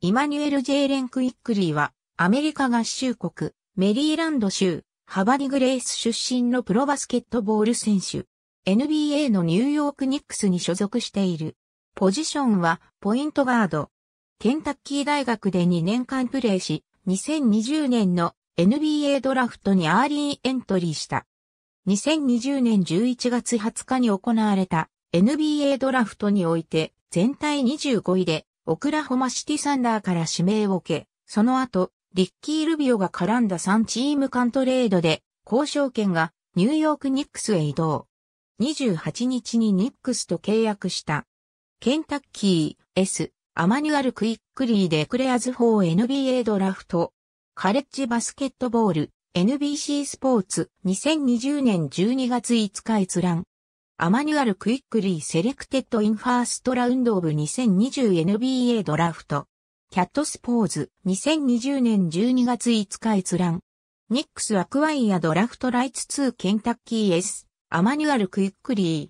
イマニュエル・ジェイレン・クイックリーは、アメリカ合衆国、メリーランド州、ハバディグレース出身のプロバスケットボール選手。NBA のニューヨークニックスに所属している。ポジションは、ポイントガード。ケンタッキー大学で2年間プレーし、2020年の NBA ドラフトにアーリーエントリーした。2020年11月20日に行われた NBA ドラフトにおいて全体25位でオクラホマシティサンダーから指名を受け、その後、リッキー・ルビオが絡んだ3チーム間トレードで、交渉権がニューヨーク・ニックスへ移動。28日にニックスと契約した。ケンタッキー S アマニュアル・クイックリーでクレアズー・ NBA ドラフト。カレッジバスケットボール NBC スポーツ2020年12月5日閲覧。アマニュアルクイックリーセレクテッドインファーストラウンドオブ 2020NBA ドラフト。キャットスポーズ2020年12月5日閲覧。ニックスアクワイアドラフトライツ2ケンタッキー S アマニュアルクイックリ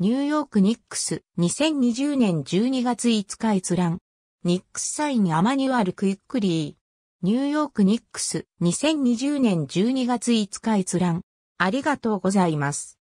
ー。ニューヨークニックス2020年12月5日閲覧。ニックスサインアマニュアルクイックリー。ニューヨークニックス2020年12月5日閲覧。ありがとうございます。